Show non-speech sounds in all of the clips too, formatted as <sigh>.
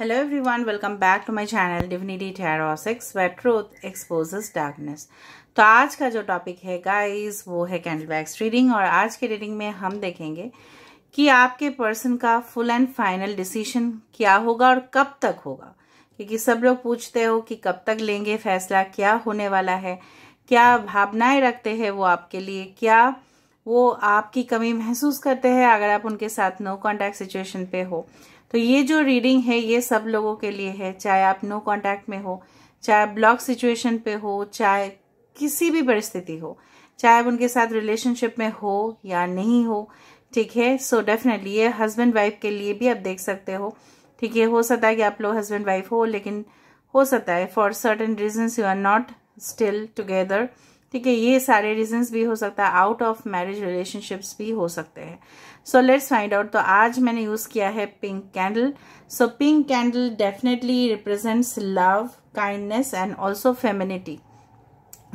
Hello everyone welcome back to my channel Divinity Tarot 6 where truth exposes तो आज का जो टॉपिक है गाइस वो है कैंडल वैक्स रीडिंग और आज के रीडिंग में हम देखेंगे कि आपके पर्सन का फुल एंड फाइनल डिसीजन क्या होगा और कब तक होगा क्योंकि सब लोग पूछते हो कि कब तक लेंगे फैसला क्या होने वाला है क्या भावनाएं रखते हैं वो आपके लिए क्या वो आपकी कमी महसूस करते हैं अगर आप उनके साथ नो कॉन्टैक्ट सिचुएशन पे हो तो ये जो रीडिंग है ये सब लोगों के लिए है चाहे आप नो कांटेक्ट में हो चाहे ब्लॉक सिचुएशन पे हो चाहे किसी भी परिस्थिति हो चाहे आप उनके साथ रिलेशनशिप में हो या नहीं हो ठीक है सो डेफिनेटली ये हस्बैंड वाइफ के लिए भी आप देख सकते हो ठीक है हो सकता है कि आप लोग हस्बैंड वाइफ हो लेकिन हो सकता है for certain reasons you are not still together ठीक है ये सारे रीजन्स भी हो सकता है आउट ऑफ मैरिज रिलेशनशिप्स भी हो सकते हैं सो लेट्स फाइंड आउट तो आज मैंने यूज़ किया है pink candle so pink candle definitely represents love kindness and also femininity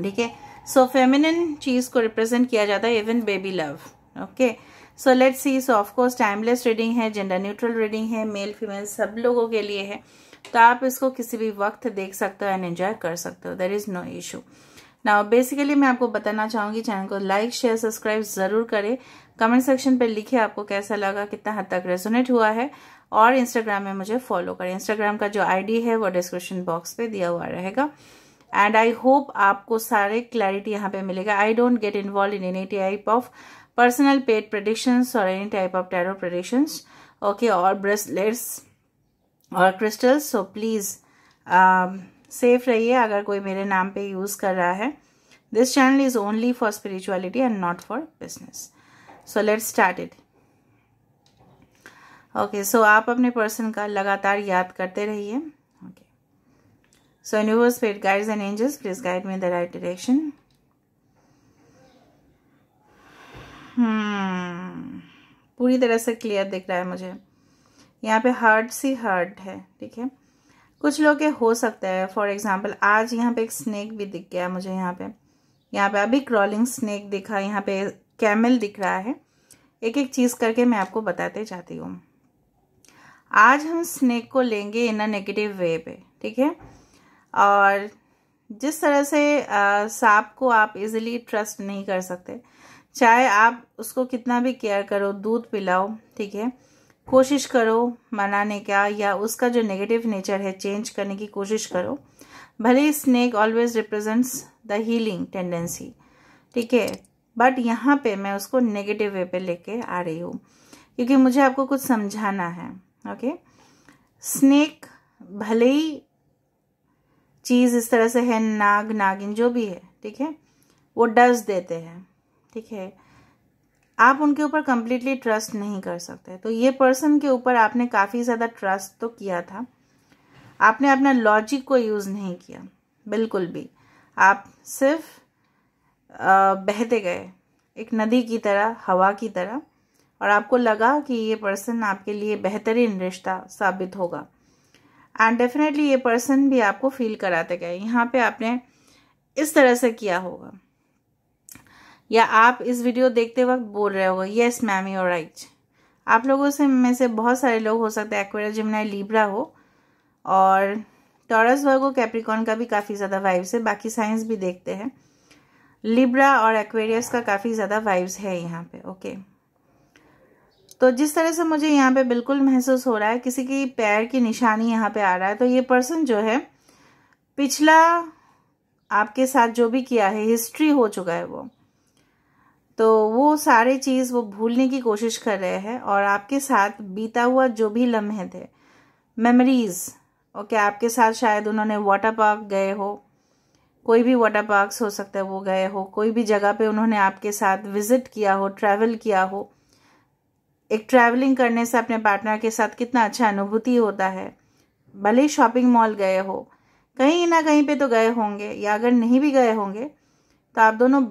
ठीक है सो फेमिनिन चीज़ को रिप्रेजेंट किया जाता है even baby love okay so let's see so of course timeless reading है जेंडर न्यूट्रल रीडिंग है मेल फीमेल सब लोगों के लिए है तो आप इसको किसी भी वक्त देख सकते हो एंड एंजॉय कर सकते हो देर इज़ नो इशू ना बेसिकली मैं आपको बताना चाहूंगी चैनल को लाइक शेयर सब्सक्राइब ज़रूर करें कमेंट सेक्शन पर लिखे आपको कैसा लगा कितना हद तक रेजोनेट हुआ है और इंस्टाग्राम में मुझे फॉलो करें इंस्टाग्राम का जो आईडी है वो डिस्क्रिप्शन बॉक्स पे दिया हुआ रहेगा एंड आई होप आपको सारे क्लैरिटी यहाँ पे मिलेगा I don't get involve in any type of personal paid predictions और any type of tarot predictions okay और ब्रेसलेट्स और क्रिस्टल्स सो प्लीज़ सेफ रहिए अगर कोई मेरे नाम पे यूज़ कर रहा है this channel is only for spirituality and not for business so let's start it okay so आप अपने पर्सन का लगातार याद करते रहिए okay so universe fate guides and angels please guide me in the right direction पूरी तरह से क्लियर दिख रहा है मुझे यहाँ पे हर्ट सी हर्ट है ठीक है कुछ लोग के हो सकता है फॉर एग्जाम्पल आज यहाँ पे एक स्नेक भी दिख गया मुझे यहाँ पे यहाँ पे अभी क्रॉलिंग स्नेक दिखा यहाँ पे कैमल दिख रहा है एक एक चीज़ करके मैं आपको बताते जाती हूँ आज हम स्नेक को लेंगे इन अ नेगेटिव वे पे ठीक है और जिस तरह से सांप को आप इजीली ट्रस्ट नहीं कर सकते चाहे आप उसको कितना भी केयर करो दूध पिलाओ ठीक है कोशिश करो मनाने का या उसका जो नेगेटिव नेचर है चेंज करने की कोशिश करो भले snake always represents the healing tendency ठीक है बट यहाँ पे मैं उसको नेगेटिव वे पे लेके आ रही हूँ क्योंकि मुझे आपको कुछ समझाना है ओके स्नेक भले ही चीज़ इस तरह से है नाग नागिन जो भी है ठीक है वो डस देते हैं ठीक है आप उनके ऊपर कंप्लीटली ट्रस्ट नहीं कर सकते तो ये पर्सन के ऊपर आपने काफ़ी ज़्यादा ट्रस्ट तो किया था आपने अपना लॉजिक को यूज़ नहीं किया बिल्कुल भी आप सिर्फ बहते गए एक नदी की तरह हवा की तरह और आपको लगा कि ये पर्सन आपके लिए बेहतरीन रिश्ता साबित होगा एंड डेफिनेटली ये पर्सन भी आपको फील कराते गए यहाँ पे आपने इस तरह से किया होगा या आप इस वीडियो देखते वक्त बोल रहे होगा येस मैम योर राइट आप लोगों से में से बहुत सारे लोग हो सकते हैं एक्वेरा जिमनाई लिब्रा हो और टॉरस वर्गो कैप्रिकॉन का भी काफ़ी ज़्यादा वाइब्स है बाकी साइंस भी देखते हैं लिब्रा और एक्वेरियस का काफ़ी ज़्यादा वाइब्स है यहाँ पे ओके तो जिस तरह से मुझे यहाँ पे बिल्कुल महसूस हो रहा है किसी की पैर की निशानी यहाँ पे आ रहा है तो ये पर्सन जो है पिछला आपके साथ जो भी किया है हिस्ट्री हो चुका है वो तो वो सारे चीज़ वो भूलने की कोशिश कर रहे हैं और आपके साथ बीता हुआ जो भी लम्हे थे मेमोरीज़ ओके आपके साथ शायद उन्होंने वाटर पार्क गए हो कोई भी वाटर पार्क्स हो सकता है वो गए हो कोई भी जगह पे उन्होंने आपके साथ विजिट किया हो ट्रैवल किया हो एक ट्रैवलिंग करने से अपने पार्टनर के साथ कितना अच्छा अनुभूति होता है भले शॉपिंग मॉल गए हो कहीं ना कहीं पे तो गए होंगे या अगर नहीं भी गए होंगे तो आप दोनों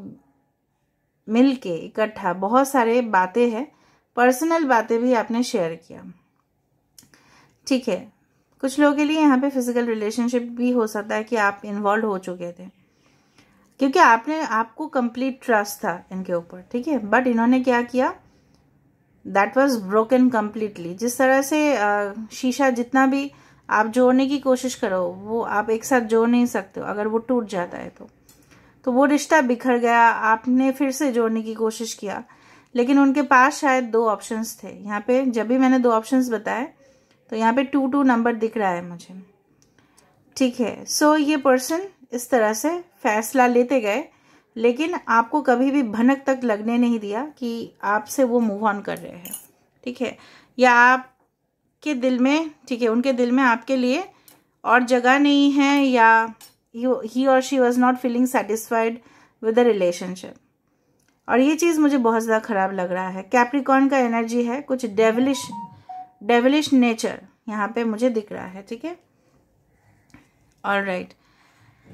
मिल के इकट्ठा बहुत सारे बातें हैं पर्सनल बातें भी आपने शेयर किया ठीक है कुछ लोगों के लिए यहाँ पे फिजिकल रिलेशनशिप भी हो सकता है कि आप इन्वॉल्व हो चुके थे क्योंकि आपने आपको कंप्लीट ट्रस्ट था इनके ऊपर ठीक है बट इन्होंने क्या किया दैट वॉज ब्रोकन कम्प्लीटली जिस तरह से शीशा जितना भी आप जोड़ने की कोशिश करो वो आप एक साथ जोड़ नहीं सकते हो अगर वो टूट जाता है तो तो वो रिश्ता बिखर गया आपने फिर से जोड़ने की कोशिश किया लेकिन उनके पास शायद दो ऑप्शंस थे यहाँ पे जब भी मैंने दो ऑप्शंस बताए तो यहाँ पे टू टू नंबर दिख रहा है मुझे ठीक है सो so, ये पर्सन इस तरह से फैसला लेते गए लेकिन आपको कभी भी भनक तक लगने नहीं दिया कि आपसे वो मूव ऑन कर रहे हैं ठीक है या आपके दिल में ठीक है उनके दिल में आपके लिए और जगह नहीं है या ही और she was not feeling satisfied with the relationship और ये चीज़ मुझे बहुत ज़्यादा ख़राब लग रहा है कैप्रिकॉन का एनर्जी है कुछ डेवलिश डेविलिश नेचर यहाँ पे मुझे दिख रहा है ठीक है और राइट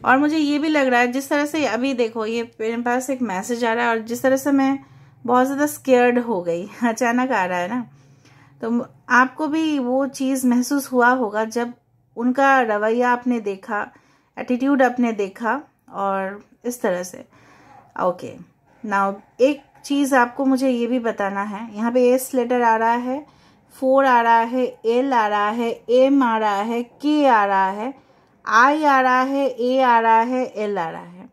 और मुझे ये भी लग रहा है जिस तरह से अभी देखो ये मेरे पास एक मैसेज आ रहा है और जिस तरह से मैं बहुत ज़्यादा स्केयर्ड हो गई <laughs> अचानक आ रहा है ना तो आपको भी वो चीज़ महसूस हुआ होगा जब उनका रवैया आपने देखा एटीट्यूड आपने देखा और इस तरह से ओके नाउ एक चीज़ आपको मुझे ये भी बताना है यहाँ पे एस लेटर आ रहा है फोर आ रहा है एल आ रहा है एम आ रहा है के आ रहा है आई आ रहा है ए आ रहा है एल आ रहा है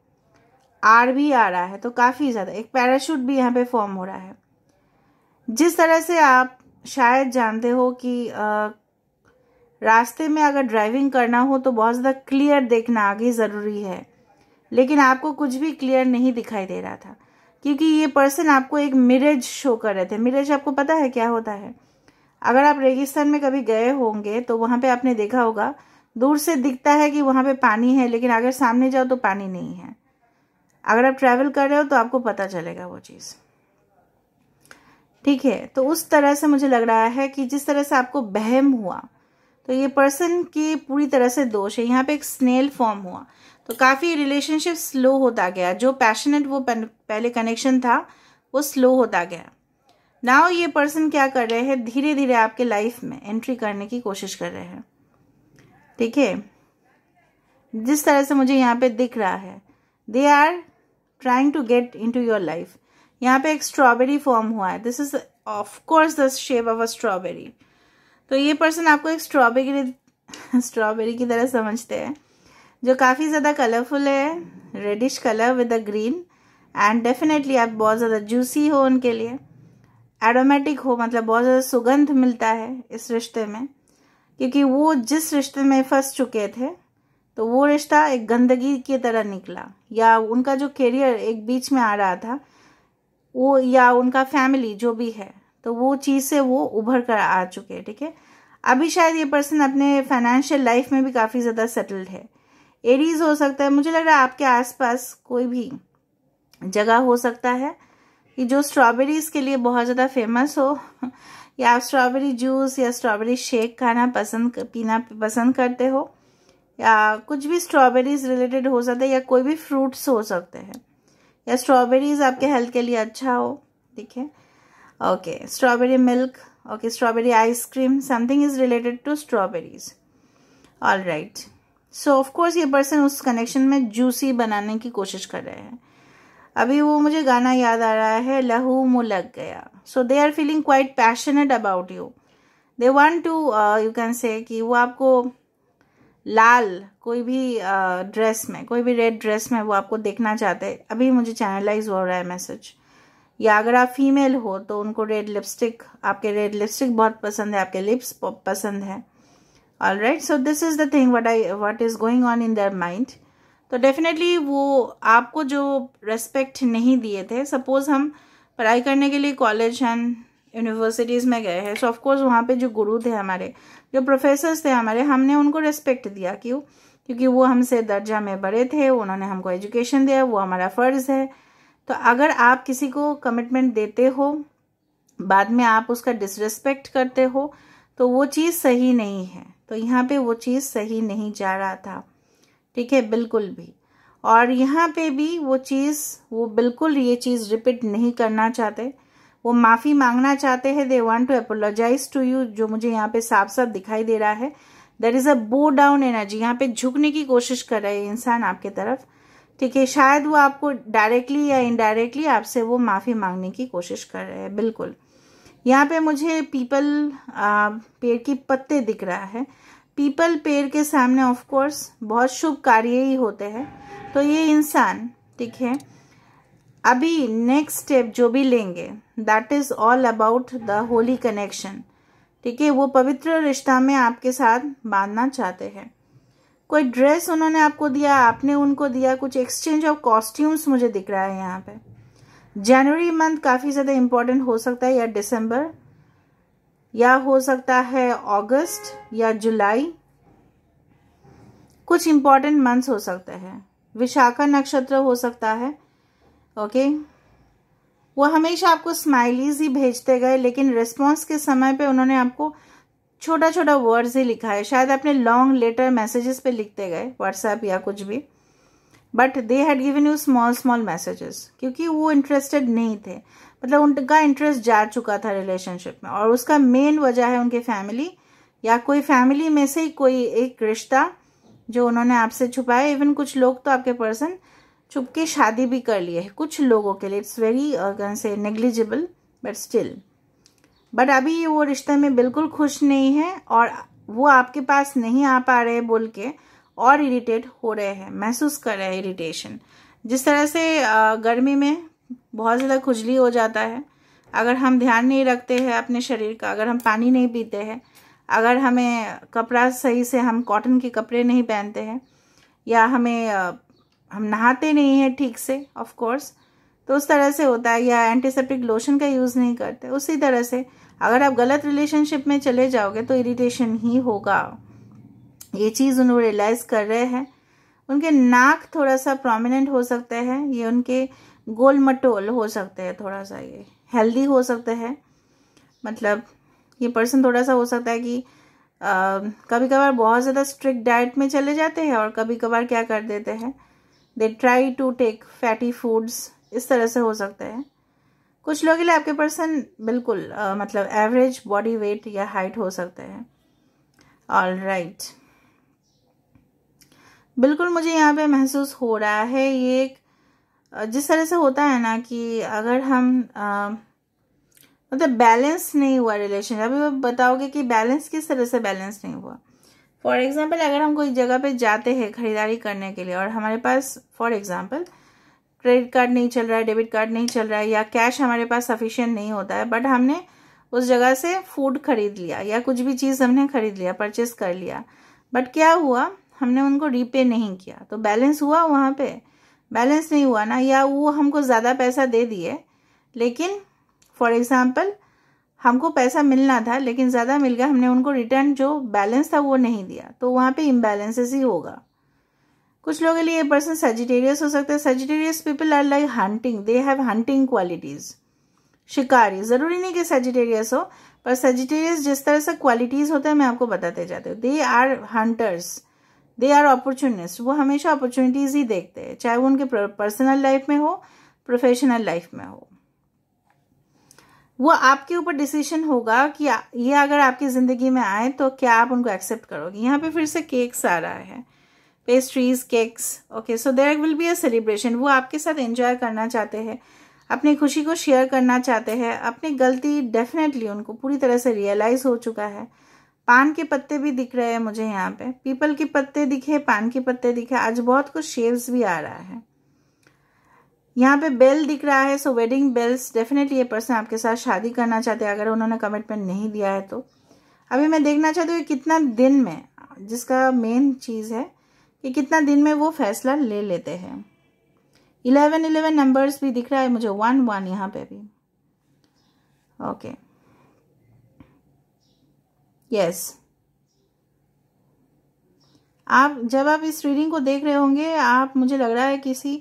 आर भी आ रहा है तो काफ़ी ज़्यादा एक पैराशूट भी यहाँ पे फॉर्म हो रहा है जिस तरह से आप शायद जानते हो कि आ, रास्ते में अगर ड्राइविंग करना हो तो बहुत ज़्यादा क्लियर देखना आगे ज़रूरी है लेकिन आपको कुछ भी क्लियर नहीं दिखाई दे रहा था क्योंकि ये पर्सन आपको एक मिरेज शो कर रहे थे मिरेज आपको पता है क्या होता है अगर आप रेगिस्तान में कभी गए होंगे तो वहां पे आपने देखा होगा दूर से दिखता है कि वहाँ पे पानी है लेकिन अगर सामने जाओ तो पानी नहीं है अगर आप ट्रैवल कर रहे हो तो आपको पता चलेगा वो चीज़ ठीक है तो उस तरह से मुझे लग रहा है कि जिस तरह से आपको बहम हुआ तो ये पर्सन की पूरी तरह से दोष है यहाँ पे एक स्नेल फॉर्म हुआ तो काफ़ी रिलेशनशिप स्लो होता गया जो पैशनेट वो पहले कनेक्शन था वो स्लो होता गया नाउ ये पर्सन क्या कर रहे हैं धीरे धीरे आपके लाइफ में एंट्री करने की कोशिश कर रहे हैं ठीक है जिस तरह से मुझे यहाँ पे दिख रहा है they are trying to get in to your life यहाँ पे एक स्ट्रॉबेरी फॉर्म हुआ है this is of course the shape of a strawberry तो ये पर्सन आपको एक स्ट्रॉबेरी स्ट्रॉबेरी <laughs> की तरह समझते हैं जो काफ़ी ज़्यादा कलरफुल है reddish colour with a green and definitely आप बहुत ज़्यादा जूसी हो उनके लिए एरोमेटिक हो मतलब बहुत ज़्यादा सुगंध मिलता है इस रिश्ते में क्योंकि वो जिस रिश्ते में फंस चुके थे तो वो रिश्ता एक गंदगी की तरह निकला या उनका जो करियर एक बीच में आ रहा था वो या उनका फैमिली जो भी है तो वो चीज़ से वो उभर कर आ चुके हैं ठीक है अभी शायद ये पर्सन अपने फाइनेंशियल लाइफ में भी काफ़ी ज़्यादा सेटल्ड है एरीज हो सकता है मुझे लग रहा है आपके आसपास कोई भी जगह हो सकता है ये जो स्ट्रॉबेरीज के लिए बहुत ज़्यादा फेमस हो या आप स्ट्रॉबेरी जूस या स्ट्रॉबेरी शेक खाना पसंद पीना पसंद करते हो या कुछ भी स्ट्रॉबेरीज रिलेटेड हो सकता है या कोई भी फ्रूट्स हो सकते हैं या स्ट्रॉबेरीज आपके हेल्थ के लिए अच्छा हो ठीक है okay strawberry milk okay strawberry ice cream something is related to strawberries all right so of course ये पर्सन उस कनेक्शन में जूसी बनाने की कोशिश कर रहे हैं अभी वो मुझे गाना याद आ रहा है लहू मु लग गया so they are feeling quite passionate about you they want to you can say कि वो आपको लाल कोई भी ड्रेस uh, में कोई भी रेड ड्रेस में वो आपको देखना चाहते हैं अभी मुझे चैनलाइज हो रहा है मैसेज या अगर आप फीमेल हो तो उनको रेड लिपस्टिक आपके रेड लिपस्टिक बहुत पसंद है आपके लिप्स पसंद है all right so this is the thing what I what is going on in their mind तो डेफिनेटली वो आपको जो रेस्पेक्ट नहीं दिए थे सपोज़ हम पढ़ाई करने के लिए कॉलेज एंड यूनिवर्सिटीज़ में गए हैं सो ऑफकोर्स वहाँ पे जो गुरु थे हमारे जो प्रोफेसर्स थे हमारे हमने उनको रेस्पेक्ट दिया क्यों क्योंकि वो हमसे दर्जा में बड़े थे उन्होंने हमको एजुकेशन दिया वो हमारा फ़र्ज़ है तो अगर आप किसी को कमिटमेंट देते हो बाद में आप उसका डिसरिस्पेक्ट करते हो तो वो चीज़ सही नहीं है तो यहाँ पे वो चीज़ सही नहीं जा रहा था ठीक है बिल्कुल भी और यहाँ पे भी वो चीज़ वो बिल्कुल ये चीज़ रिपीट नहीं करना चाहते वो माफ़ी मांगना चाहते हैं they want to apologise to you जो मुझे यहाँ पे साफ साफ दिखाई दे रहा है देर इज़ अ बो डाउन एनर्जी यहाँ पे झुकने की कोशिश कर रहे हैं इंसान आपके तरफ ठीक है शायद वो आपको डायरेक्टली या इनडायरेक्टली आपसे वो माफ़ी मांगने की कोशिश कर रहे हैं बिल्कुल यहाँ पे मुझे पीपल पेड़ की पत्ते दिख रहा है पीपल पेड़ के सामने ऑफ कोर्स बहुत शुभ कार्य ही होते हैं तो ये इंसान ठीक है अभी नेक्स्ट स्टेप जो भी लेंगे that is all about the holy connection ठीक है वो पवित्र रिश्ता में आपके साथ बांधना चाहते हैं कोई ड्रेस उन्होंने आपको दिया आपने उनको दिया कुछ एक्सचेंज ऑफ कॉस्ट्यूम्स मुझे दिख रहा है यहाँ पे जनवरी मंथ काफ़ी ज़्यादा इंपॉर्टेंट हो सकता है या दिसंबर या हो सकता है अगस्त या जुलाई कुछ इंपॉर्टेंट मंथ्स हो सकते हैं विशाखा नक्षत्र हो सकता है ओके वो हमेशा आपको स्माइलीज ही भेजते गए लेकिन रिस्पॉन्स के समय पे उन्होंने आपको छोटा छोटा वर्ड्स ही लिखा है शायद आपने लॉन्ग लेटर मैसेजेस पे लिखते गए व्हाट्सएप या कुछ भी but they had given you small small messages क्योंकि वो इंटरेस्टेड नहीं थे मतलब उनका इंटरेस्ट जा चुका था रिलेशनशिप में और उसका मेन वजह है उनकी फैमिली या कोई फैमिली में से ही कोई एक रिश्ता जो उन्होंने आपसे छुपाया इवन कुछ लोग तो आपके पर्सन छुप के शादी भी कर लिए है कुछ लोगों के लिए it's very say negligible but still but अभी वो रिश्ते में बिल्कुल खुश नहीं है और वो आपके पास नहीं आ पा रहे बोल के और इरिटेट हो रहे हैं महसूस कर रहे हैं इरिटेशन जिस तरह से uh, गर्मी में बहुत ज़्यादा खुजली हो जाता है अगर हम ध्यान नहीं रखते हैं अपने शरीर का अगर हम पानी नहीं पीते हैं अगर हमें कपड़ा सही से हम कॉटन के कपड़े नहीं पहनते हैं या हमें हम नहाते नहीं हैं ठीक से ऑफ कोर्स तो उस तरह से होता है या एंटीसेप्टिक लोशन का यूज़ नहीं करते उसी तरह से अगर आप गलत रिलेशनशिप में चले जाओगे तो इरिटेशन ही होगा ये चीज़ उन्होंने रियलाइज़ कर रहे हैं उनके नाक थोड़ा सा प्रोमिनेंट हो सकता है ये उनके गोल मटोल हो सकते हैं थोड़ा सा ये हेल्दी हो सकते हैं मतलब ये पर्सन थोड़ा सा हो सकता है कि आ, कभी कभार बहुत ज़्यादा स्ट्रिक्ट डाइट में चले जाते हैं और कभी कभार क्या कर देते हैं they try to take fatty foods इस तरह से हो सकते हैं कुछ लोग के लिए आपके पर्सन बिल्कुल आ, मतलब एवरेज बॉडी वेट या हाइट हो सकते हैं ऑल राइट बिल्कुल मुझे यहाँ पे महसूस हो रहा है ये एक जिस तरह से होता है ना कि अगर हम मतलब तो बैलेंस नहीं हुआ रिलेशन अभी वो बताओगे कि बैलेंस किस तरह से बैलेंस नहीं हुआ फॉर एग्ज़ाम्पल अगर हम कोई जगह पे जाते हैं ख़रीदारी करने के लिए और हमारे पास फॉर एग्ज़ाम्पल क्रेडिट कार्ड नहीं चल रहा है डेबिट कार्ड नहीं चल रहा है या कैश हमारे पास सफिशियंट नहीं होता है बट हमने उस जगह से फूड खरीद लिया या कुछ भी चीज़ हमने खरीद लिया परचेस कर लिया बट क्या हुआ हमने उनको रीपे नहीं किया तो बैलेंस हुआ वहाँ पर बैलेंस नहीं हुआ ना या वो हमको ज़्यादा पैसा दे दिए लेकिन फॉर एग्ज़ाम्पल हमको पैसा मिलना था लेकिन ज़्यादा मिल गया हमने उनको रिटर्न जो बैलेंस था वो नहीं दिया तो वहाँ पे इम्बैलेंसेस ही होगा कुछ लोगों के लिए ये पर्सन सजिटेरियस हो सकता है Sagittarius people are like hunting they have hunting qualities शिकारी ज़रूरी नहीं कि सजिटेरियस हो पर सजिटेरियस जिस तरह से क्वालिटीज़ होता है मैं आपको बताते जाती हूँ they are hunters they are opportunist वो हमेशा अपॉर्चुनिटीज़ ही देखते हैं चाहे वो उनके पर्सनल लाइफ में हो प्रोफेशनल लाइफ में हो वो आपके ऊपर डिसीजन होगा कि ये अगर आपकी ज़िंदगी में आए तो क्या आप उनको एक्सेप्ट करोगे यहाँ पे फिर से केक्स आ रहा है pastries cakes okay so there will be a celebration वो आपके साथ एंजॉय करना चाहते हैं अपनी खुशी को शेयर करना चाहते हैं अपनी गलती डेफिनेटली उनको पूरी तरह से रियलाइज़ हो चुका है पान के पत्ते भी दिख रहे हैं मुझे यहाँ पे पीपल के पत्ते दिखे पान के पत्ते दिखे आज बहुत कुछ शेव्स भी आ रहा है यहाँ पे बेल दिख रहा है सो वेडिंग बेल्स डेफिनेटली ये पर्सन आपके साथ शादी करना चाहते हैं अगर उन्होंने कमिटमेंट नहीं दिया है तो अभी मैं देखना चाहती हूँ कि कितना दिन में जिसका मेन चीज़ है कि कितना दिन में वो फैसला ले लेते हैं इलेवन इलेवन नंबर्स भी दिख रहा है मुझे वन वन यहाँ पे भी ओके okay. यस आप जब आप इस रीडिंग को देख रहे होंगे आप मुझे लग रहा है किसी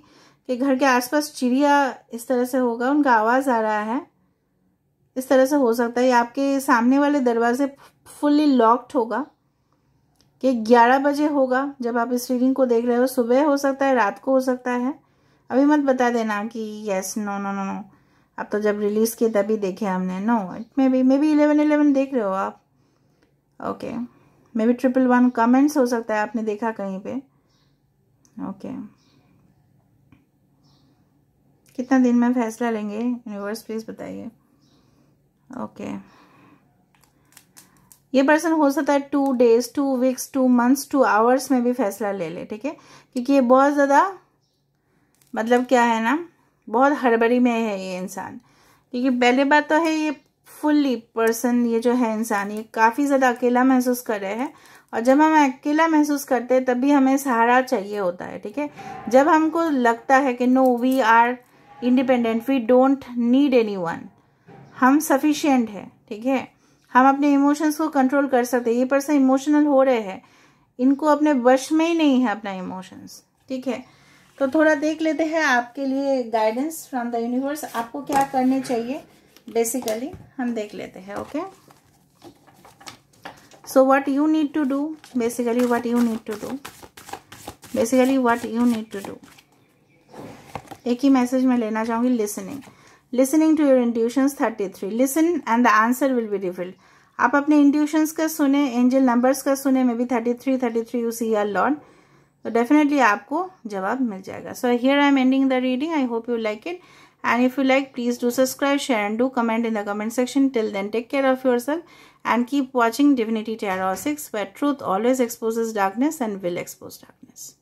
के घर के आसपास चिड़िया इस तरह से होगा उनका आवाज़ आ रहा है इस तरह से हो सकता है आपके सामने वाले दरवाजे फुल्ली लॉक्ड होगा कि ग्यारह बजे होगा जब आप इस रीडिंग को देख रहे हो सुबह हो सकता है रात को हो सकता है अभी मत बता देना कि yes no no no no आप तो जब रिलीज़ किए तभी देखे हमने no it maybe maybe eleven eleven देख रहे हो आप okay maybe triple one comments हो सकता है आपने देखा कहीं पे ओके okay. कितना दिन में फैसला लेंगे यूनिवर्स प्लीज़ बताइए ओके ये पर्सन हो सकता है two days two weeks two months two hours में भी फैसला ले ले ठीक है क्योंकि ये बहुत ज़्यादा मतलब क्या है ना बहुत हड़बड़ी में है ये इंसान क्योंकि पहले बात तो है ये फुल्ली पर्सन ये जो है इंसान ये काफ़ी ज़्यादा अकेला महसूस कर रहे हैं और जब हम अकेला महसूस करते हैं तभी हमें सहारा चाहिए होता है ठीक है जब हमको लगता है कि no we are independent we don't need anyone हम सफिशियंट है ठीक है हम अपने इमोशंस को कंट्रोल कर सकते हैं ये पर्सन इमोशनल हो रहे हैं इनको अपने वश में ही नहीं है अपना इमोशंस ठीक है तो थोड़ा देख लेते हैं आपके लिए गाइडेंस फ्रॉम द यूनिवर्स आपको क्या करने चाहिए बेसिकली हम देख लेते हैं okay so what you need to do basically what you need to do basically what you need to do एक ही मैसेज में लेना चाहूंगी listening listening to your intuition thirty three listen and the answer will be refilled आप अपने intuitions का सुने angel numbers का सुने maybe thirty three thirty three you see are lord तो डेफिनेटली आपको जवाब मिल जाएगा so here I am ending the reading I hope you like it and if you like please do subscribe share and do comment in the comment section till then take care of yourself and keep watching divinity tarot 6 where truth always exposes darkness and will expose darkness